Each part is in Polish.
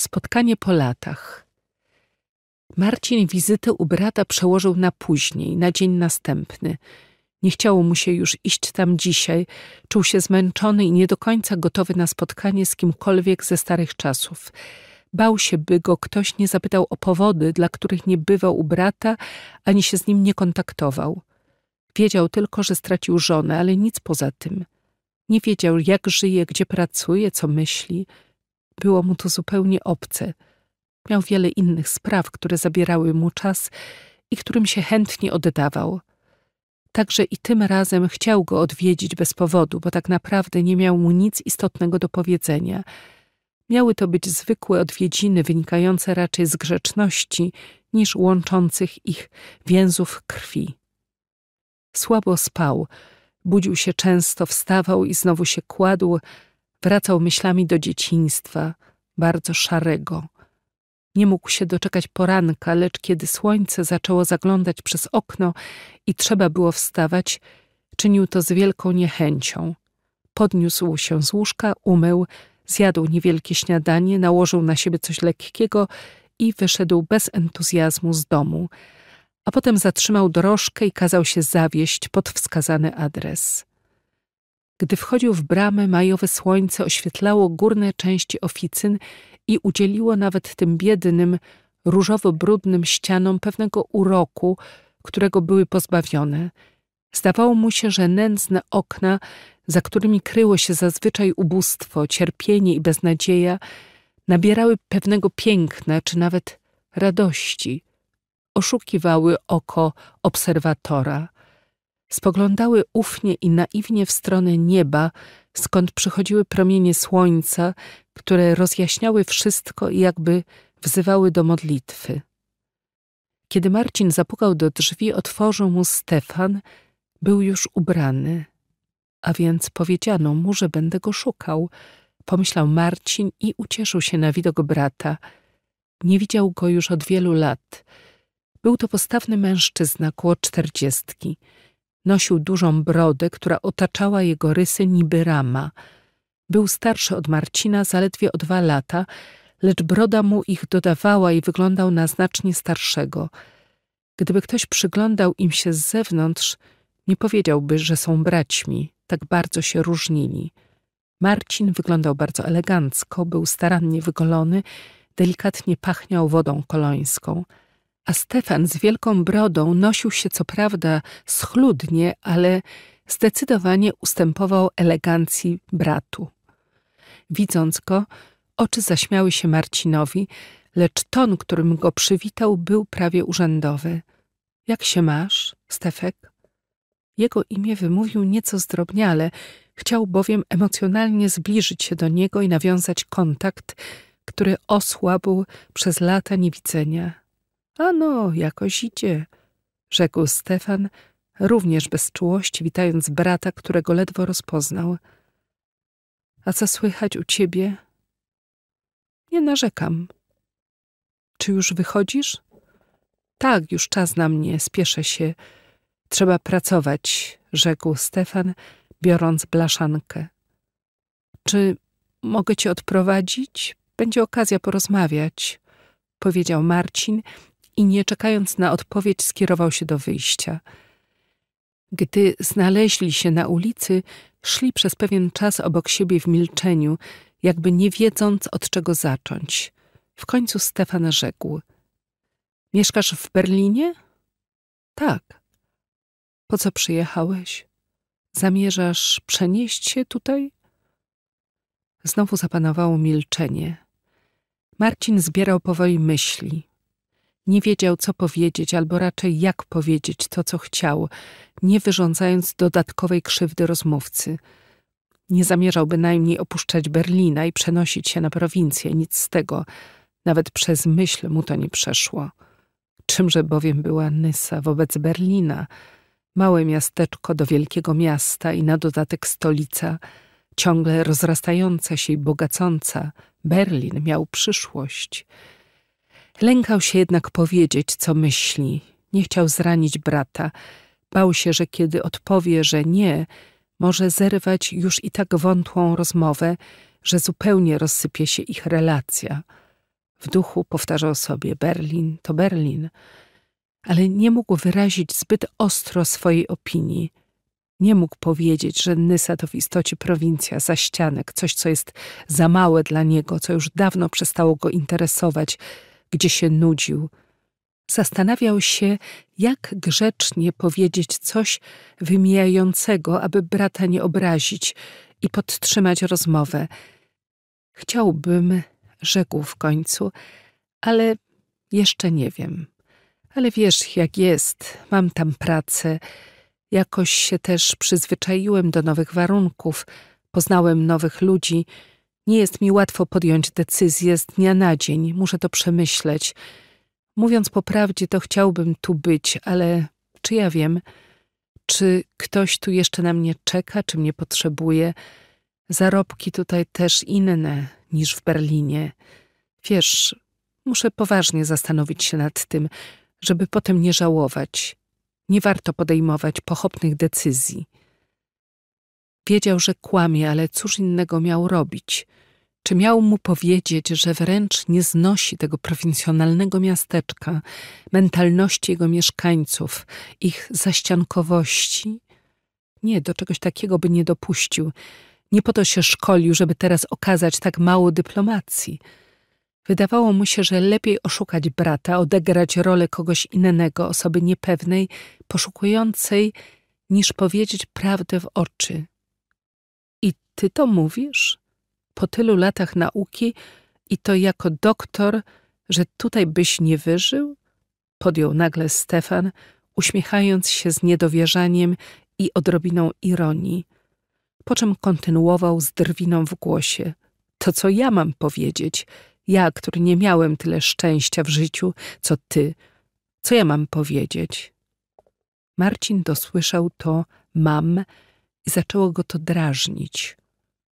Spotkanie po latach. Marcin wizytę u brata przełożył na później, na dzień następny. Nie chciało mu się już iść tam dzisiaj, czuł się zmęczony i nie do końca gotowy na spotkanie z kimkolwiek ze starych czasów. Bał się, by go ktoś nie zapytał o powody, dla których nie bywał u brata, ani się z nim nie kontaktował. Wiedział tylko, że stracił żonę, ale nic poza tym. Nie wiedział, jak żyje, gdzie pracuje, co myśli – było mu to zupełnie obce. Miał wiele innych spraw, które zabierały mu czas i którym się chętnie oddawał. Także i tym razem chciał go odwiedzić bez powodu, bo tak naprawdę nie miał mu nic istotnego do powiedzenia. Miały to być zwykłe odwiedziny wynikające raczej z grzeczności niż łączących ich więzów krwi. Słabo spał, budził się często, wstawał i znowu się kładł, Wracał myślami do dzieciństwa, bardzo szarego. Nie mógł się doczekać poranka, lecz kiedy słońce zaczęło zaglądać przez okno i trzeba było wstawać, czynił to z wielką niechęcią. Podniósł się z łóżka, umył, zjadł niewielkie śniadanie, nałożył na siebie coś lekkiego i wyszedł bez entuzjazmu z domu, a potem zatrzymał dorożkę i kazał się zawieść pod wskazany adres. Gdy wchodził w bramę, majowe słońce oświetlało górne części oficyn i udzieliło nawet tym biednym, różowo-brudnym ścianom pewnego uroku, którego były pozbawione. Zdawało mu się, że nędzne okna, za którymi kryło się zazwyczaj ubóstwo, cierpienie i beznadzieja, nabierały pewnego piękna czy nawet radości. Oszukiwały oko obserwatora – spoglądały ufnie i naiwnie w stronę nieba, skąd przychodziły promienie słońca, które rozjaśniały wszystko i jakby wzywały do modlitwy. Kiedy Marcin zapukał do drzwi, otworzył mu Stefan, był już ubrany. A więc powiedziano mu, że będę go szukał, pomyślał Marcin i ucieszył się na widok brata. Nie widział go już od wielu lat. Był to postawny mężczyzna koło czterdziestki. Nosił dużą brodę, która otaczała jego rysy niby rama. Był starszy od Marcina zaledwie o dwa lata, lecz broda mu ich dodawała i wyglądał na znacznie starszego. Gdyby ktoś przyglądał im się z zewnątrz, nie powiedziałby, że są braćmi, tak bardzo się różnili. Marcin wyglądał bardzo elegancko, był starannie wygolony, delikatnie pachniał wodą kolońską – a Stefan z wielką brodą nosił się co prawda schludnie, ale zdecydowanie ustępował elegancji bratu. Widząc go, oczy zaśmiały się Marcinowi, lecz ton, którym go przywitał, był prawie urzędowy. Jak się masz, Stefek? Jego imię wymówił nieco zdrobniale, chciał bowiem emocjonalnie zbliżyć się do niego i nawiązać kontakt, który osłabł przez lata niewidzenia. Ano, jakoś idzie, rzekł Stefan, również bez czułości witając brata, którego ledwo rozpoznał. A co słychać u ciebie? Nie narzekam. Czy już wychodzisz? Tak, już czas na mnie, spieszę się. Trzeba pracować, rzekł Stefan, biorąc blaszankę. Czy mogę cię odprowadzić? Będzie okazja porozmawiać, powiedział Marcin i nie czekając na odpowiedź skierował się do wyjścia. Gdy znaleźli się na ulicy, szli przez pewien czas obok siebie w milczeniu, jakby nie wiedząc od czego zacząć. W końcu Stefan rzekł: Mieszkasz w Berlinie? Tak. Po co przyjechałeś? Zamierzasz przenieść się tutaj? Znowu zapanowało milczenie. Marcin zbierał powoli myśli. Nie wiedział, co powiedzieć, albo raczej jak powiedzieć to, co chciał, nie wyrządzając dodatkowej krzywdy rozmówcy. Nie zamierzał bynajmniej opuszczać Berlina i przenosić się na prowincję, nic z tego. Nawet przez myśl mu to nie przeszło. Czymże bowiem była Nysa wobec Berlina? Małe miasteczko do wielkiego miasta i na dodatek stolica, ciągle rozrastająca się i bogacąca. Berlin miał przyszłość. Lękał się jednak powiedzieć, co myśli. Nie chciał zranić brata. Bał się, że kiedy odpowie, że nie, może zerwać już i tak wątłą rozmowę, że zupełnie rozsypie się ich relacja. W duchu powtarzał sobie: Berlin to Berlin, ale nie mógł wyrazić zbyt ostro swojej opinii. Nie mógł powiedzieć, że Nysa to w istocie prowincja, za ścianek, coś, co jest za małe dla niego, co już dawno przestało go interesować, gdzie się nudził. Zastanawiał się, jak grzecznie powiedzieć coś wymijającego, aby brata nie obrazić i podtrzymać rozmowę. Chciałbym, rzekł w końcu, ale jeszcze nie wiem. Ale wiesz, jak jest, mam tam pracę. Jakoś się też przyzwyczaiłem do nowych warunków, poznałem nowych ludzi – nie jest mi łatwo podjąć decyzję z dnia na dzień, muszę to przemyśleć. Mówiąc po prawdzie, to chciałbym tu być, ale czy ja wiem, czy ktoś tu jeszcze na mnie czeka, czy mnie potrzebuje? Zarobki tutaj też inne niż w Berlinie. Wiesz, muszę poważnie zastanowić się nad tym, żeby potem nie żałować. Nie warto podejmować pochopnych decyzji. Wiedział, że kłamie, ale cóż innego miał robić? Czy miał mu powiedzieć, że wręcz nie znosi tego prowincjonalnego miasteczka, mentalności jego mieszkańców, ich zaściankowości? Nie, do czegoś takiego by nie dopuścił. Nie po to się szkolił, żeby teraz okazać tak mało dyplomacji. Wydawało mu się, że lepiej oszukać brata, odegrać rolę kogoś innego, osoby niepewnej, poszukującej, niż powiedzieć prawdę w oczy. I ty to mówisz? po tylu latach nauki i to jako doktor, że tutaj byś nie wyżył? Podjął nagle Stefan, uśmiechając się z niedowierzaniem i odrobiną ironii, po czym kontynuował z drwiną w głosie. To, co ja mam powiedzieć, ja, który nie miałem tyle szczęścia w życiu, co ty, co ja mam powiedzieć? Marcin dosłyszał to mam i zaczęło go to drażnić.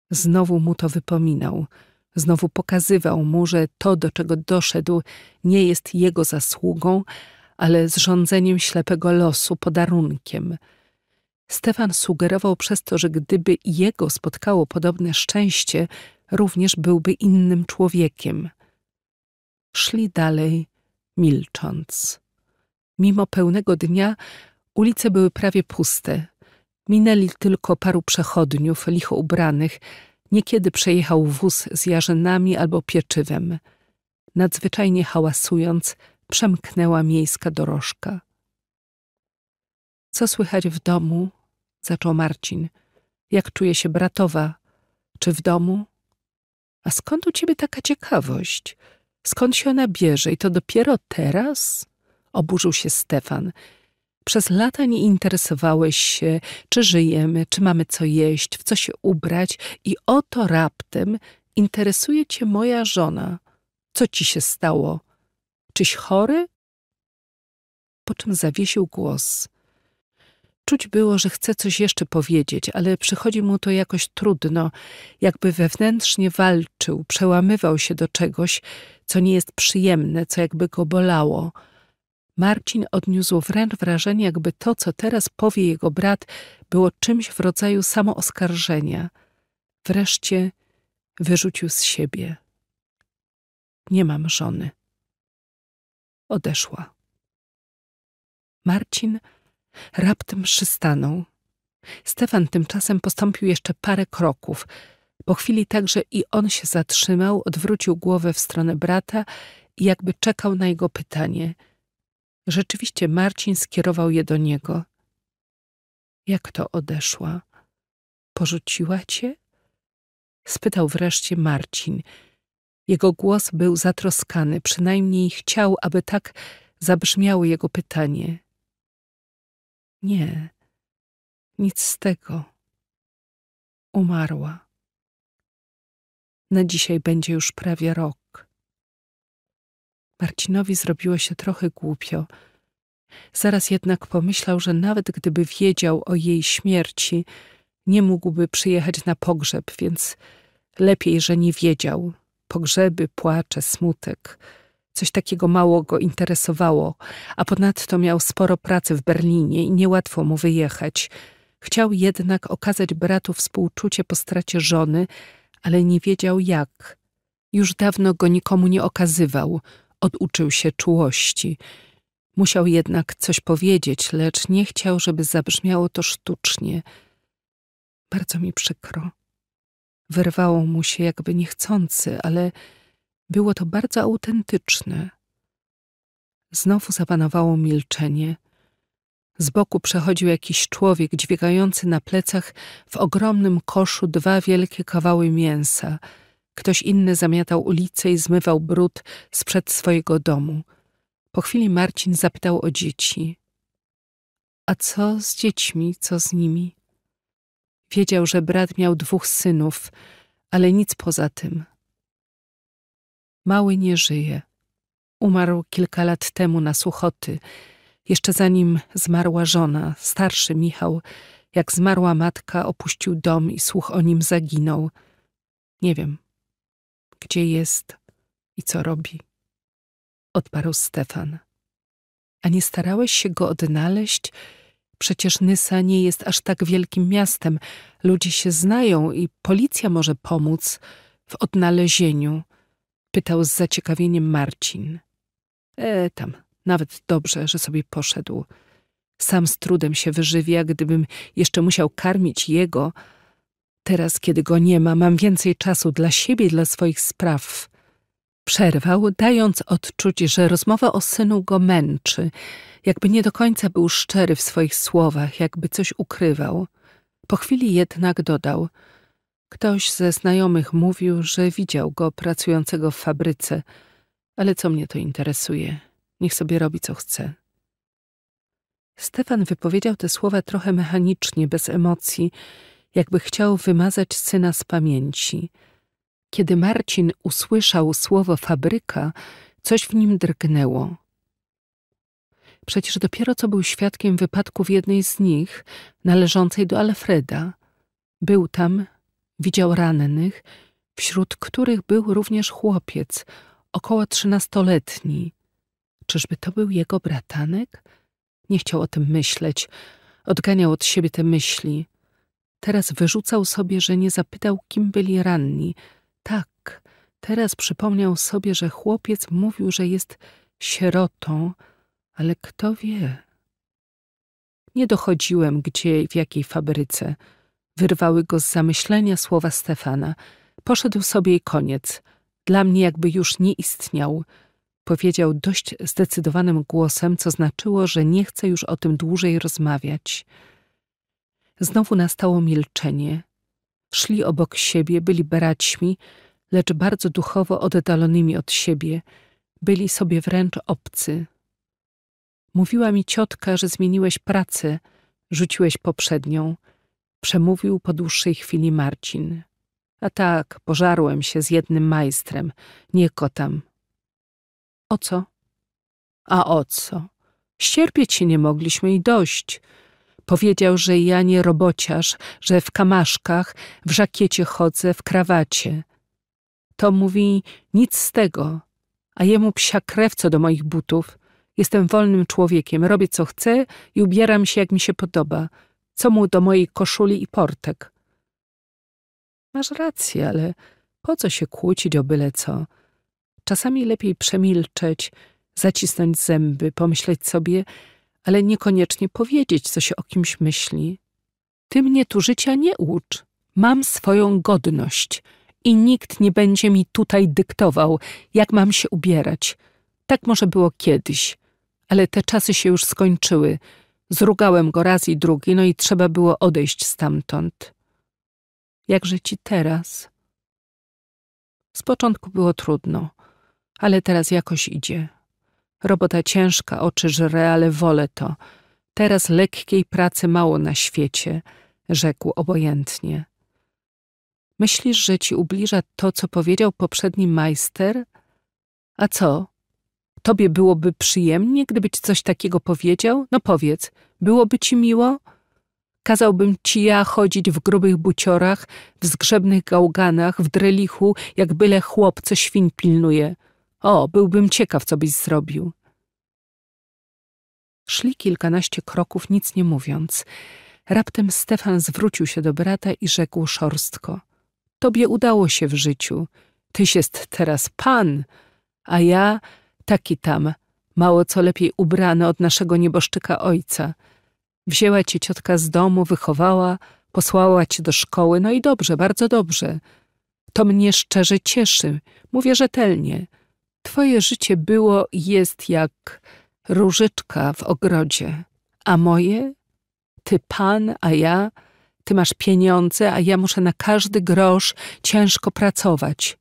Znowu mu to wypominał, znowu pokazywał mu, że to, do czego doszedł, nie jest jego zasługą, ale zrządzeniem ślepego losu, podarunkiem. Stefan sugerował przez to, że gdyby jego spotkało podobne szczęście, również byłby innym człowiekiem. Szli dalej, milcząc. Mimo pełnego dnia ulice były prawie puste. Minęli tylko paru przechodniów, licho ubranych. Niekiedy przejechał wóz z jarzynami albo pieczywem. Nadzwyczajnie hałasując, przemknęła miejska dorożka. Co słychać w domu? zaczął Marcin. Jak czuje się bratowa? Czy w domu? A skąd u ciebie taka ciekawość? Skąd się ona bierze i to dopiero teraz? Oburzył się Stefan. Przez lata nie interesowałeś się, czy żyjemy, czy mamy co jeść, w co się ubrać, i oto raptem interesuje cię moja żona. Co ci się stało? Czyś chory? Po czym zawiesił głos. Czuć było, że chce coś jeszcze powiedzieć, ale przychodzi mu to jakoś trudno, jakby wewnętrznie walczył, przełamywał się do czegoś, co nie jest przyjemne, co jakby go bolało. Marcin odniósł wręcz wrażenie, jakby to, co teraz powie jego brat, było czymś w rodzaju samooskarżenia. Wreszcie wyrzucił z siebie. Nie mam żony. Odeszła. Marcin raptem przystanął. Stefan tymczasem postąpił jeszcze parę kroków. Po chwili także i on się zatrzymał, odwrócił głowę w stronę brata i jakby czekał na jego pytanie – Rzeczywiście Marcin skierował je do niego. Jak to odeszła? Porzuciła cię? Spytał wreszcie Marcin. Jego głos był zatroskany, przynajmniej chciał, aby tak zabrzmiało jego pytanie. Nie, nic z tego. Umarła. Na dzisiaj będzie już prawie rok. Marcinowi zrobiło się trochę głupio. Zaraz jednak pomyślał, że nawet gdyby wiedział o jej śmierci, nie mógłby przyjechać na pogrzeb, więc lepiej, że nie wiedział. Pogrzeby, płacze, smutek. Coś takiego mało go interesowało, a ponadto miał sporo pracy w Berlinie i niełatwo mu wyjechać. Chciał jednak okazać bratu współczucie po stracie żony, ale nie wiedział jak. Już dawno go nikomu nie okazywał – oduczył się czułości. Musiał jednak coś powiedzieć, lecz nie chciał, żeby zabrzmiało to sztucznie. Bardzo mi przykro. Wyrwało mu się jakby niechcący, ale było to bardzo autentyczne. Znowu zapanowało milczenie. Z boku przechodził jakiś człowiek dźwigający na plecach w ogromnym koszu dwa wielkie kawały mięsa – Ktoś inny zamiatał ulicę i zmywał brud sprzed przed swojego domu. Po chwili Marcin zapytał o dzieci. A co z dziećmi, co z nimi? Wiedział, że brat miał dwóch synów, ale nic poza tym. Mały nie żyje. Umarł kilka lat temu na suchoty, jeszcze zanim zmarła żona, starszy Michał, jak zmarła matka, opuścił dom i słuch o nim zaginął. Nie wiem, gdzie jest i co robi? Odparł Stefan. A nie starałeś się go odnaleźć? Przecież Nysa nie jest aż tak wielkim miastem. Ludzie się znają i policja może pomóc w odnalezieniu. Pytał z zaciekawieniem Marcin. E, tam, nawet dobrze, że sobie poszedł. Sam z trudem się wyżywia, gdybym jeszcze musiał karmić jego, Teraz, kiedy go nie ma, mam więcej czasu dla siebie, dla swoich spraw. Przerwał, dając odczuć, że rozmowa o synu go męczy, jakby nie do końca był szczery w swoich słowach, jakby coś ukrywał. Po chwili jednak dodał: Ktoś ze znajomych mówił, że widział go pracującego w fabryce, ale co mnie to interesuje? Niech sobie robi co chce. Stefan wypowiedział te słowa trochę mechanicznie, bez emocji jakby chciał wymazać syna z pamięci. Kiedy Marcin usłyszał słowo fabryka, coś w nim drgnęło. Przecież dopiero co był świadkiem wypadku w jednej z nich, należącej do Alfreda. Był tam, widział rannych, wśród których był również chłopiec, około trzynastoletni. Czyżby to był jego bratanek? Nie chciał o tym myśleć. Odganiał od siebie te myśli. Teraz wyrzucał sobie, że nie zapytał, kim byli ranni. Tak, teraz przypomniał sobie, że chłopiec mówił, że jest sierotą, ale kto wie? Nie dochodziłem gdzie i w jakiej fabryce. Wyrwały go z zamyślenia słowa Stefana. Poszedł sobie i koniec. Dla mnie jakby już nie istniał. Powiedział dość zdecydowanym głosem, co znaczyło, że nie chce już o tym dłużej rozmawiać. Znowu nastało milczenie. Szli obok siebie, byli braćmi, lecz bardzo duchowo oddalonymi od siebie, byli sobie wręcz obcy. Mówiła mi ciotka, że zmieniłeś pracę, rzuciłeś poprzednią, przemówił po dłuższej chwili Marcin. A tak, pożarłem się z jednym majstrem, nie kotam. O co? A o co? Ścierpieć się nie mogliśmy i dość. Powiedział, że ja nie robociarz, że w kamaszkach, w żakiecie chodzę, w krawacie. To mówi nic z tego, a jemu psia krew co do moich butów. Jestem wolnym człowiekiem, robię co chcę i ubieram się jak mi się podoba. Co mu do mojej koszuli i portek? Masz rację, ale po co się kłócić o byle co? Czasami lepiej przemilczeć, zacisnąć zęby, pomyśleć sobie, ale niekoniecznie powiedzieć, co się o kimś myśli. Ty mnie tu życia nie ucz. Mam swoją godność i nikt nie będzie mi tutaj dyktował, jak mam się ubierać. Tak może było kiedyś, ale te czasy się już skończyły. Zrugałem go raz i drugi, no i trzeba było odejść stamtąd. Jakże ci teraz? Z początku było trudno, ale teraz jakoś idzie. Robota ciężka, oczy żre, ale wolę to. Teraz lekkiej pracy mało na świecie, rzekł obojętnie. Myślisz, że ci ubliża to, co powiedział poprzedni majster? A co? Tobie byłoby przyjemnie, gdyby ci coś takiego powiedział? No powiedz, byłoby ci miło? Kazałbym ci ja chodzić w grubych buciorach, w zgrzebnych gałganach, w drelichu, jak byle chłop, co świń pilnuje. O, byłbym ciekaw, co byś zrobił. Szli kilkanaście kroków, nic nie mówiąc. Raptem Stefan zwrócił się do brata i rzekł szorstko. Tobie udało się w życiu. Tyś jest teraz pan, a ja taki tam, mało co lepiej ubrany od naszego nieboszczyka ojca. Wzięła cię ciotka z domu, wychowała, posłała cię do szkoły. No i dobrze, bardzo dobrze. To mnie szczerze cieszy. Mówię rzetelnie. Twoje życie było i jest jak różyczka w ogrodzie, a moje? Ty pan, a ja? Ty masz pieniądze, a ja muszę na każdy grosz ciężko pracować.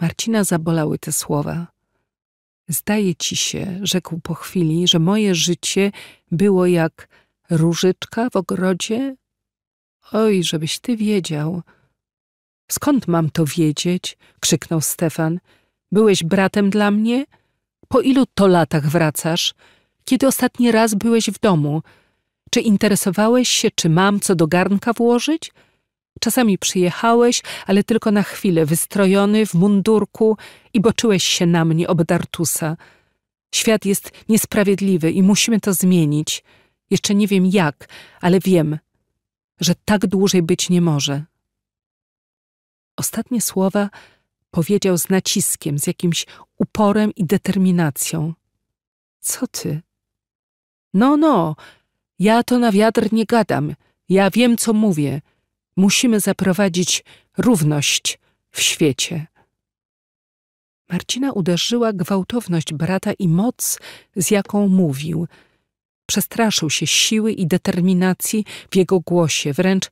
Marcina zabolały te słowa. Zdaje ci się, rzekł po chwili, że moje życie było jak różyczka w ogrodzie? Oj, żebyś ty wiedział. Skąd mam to wiedzieć? krzyknął Stefan. Byłeś bratem dla mnie? Po ilu to latach wracasz? Kiedy ostatni raz byłeś w domu? Czy interesowałeś się, czy mam co do garnka włożyć? Czasami przyjechałeś, ale tylko na chwilę, wystrojony w mundurku i boczyłeś się na mnie obdartusa. Świat jest niesprawiedliwy i musimy to zmienić. Jeszcze nie wiem jak, ale wiem, że tak dłużej być nie może. Ostatnie słowa Powiedział z naciskiem, z jakimś uporem i determinacją. Co ty? No, no, ja to na wiatr nie gadam. Ja wiem, co mówię. Musimy zaprowadzić równość w świecie. Marcina uderzyła gwałtowność brata i moc, z jaką mówił. Przestraszył się siły i determinacji w jego głosie, wręcz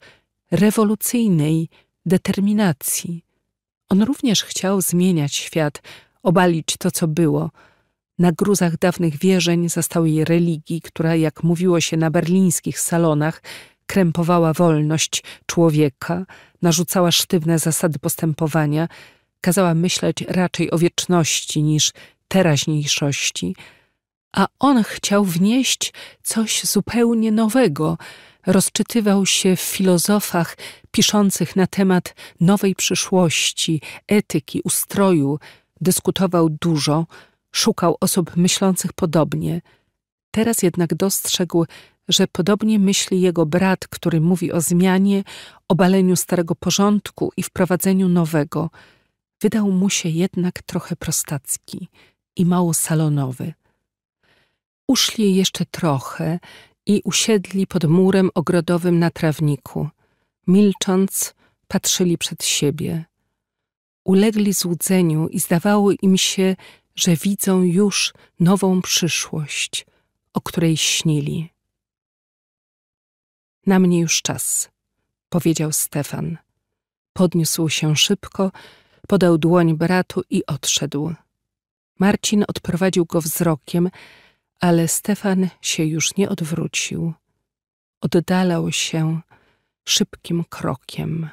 rewolucyjnej determinacji. On również chciał zmieniać świat, obalić to, co było. Na gruzach dawnych wierzeń zastałej religii, która, jak mówiło się na berlińskich salonach, krępowała wolność człowieka, narzucała sztywne zasady postępowania, kazała myśleć raczej o wieczności niż teraźniejszości, a on chciał wnieść coś zupełnie nowego – rozczytywał się w filozofach piszących na temat nowej przyszłości, etyki, ustroju, dyskutował dużo, szukał osób myślących podobnie. Teraz jednak dostrzegł, że podobnie myśli jego brat, który mówi o zmianie, obaleniu starego porządku i wprowadzeniu nowego. Wydał mu się jednak trochę prostacki i mało salonowy. Uszli jeszcze trochę i usiedli pod murem ogrodowym na trawniku. Milcząc, patrzyli przed siebie. Ulegli złudzeniu i zdawało im się, że widzą już nową przyszłość, o której śnili. Na mnie już czas, powiedział Stefan. Podniósł się szybko, podał dłoń bratu i odszedł. Marcin odprowadził go wzrokiem, ale Stefan się już nie odwrócił. Oddalał się szybkim krokiem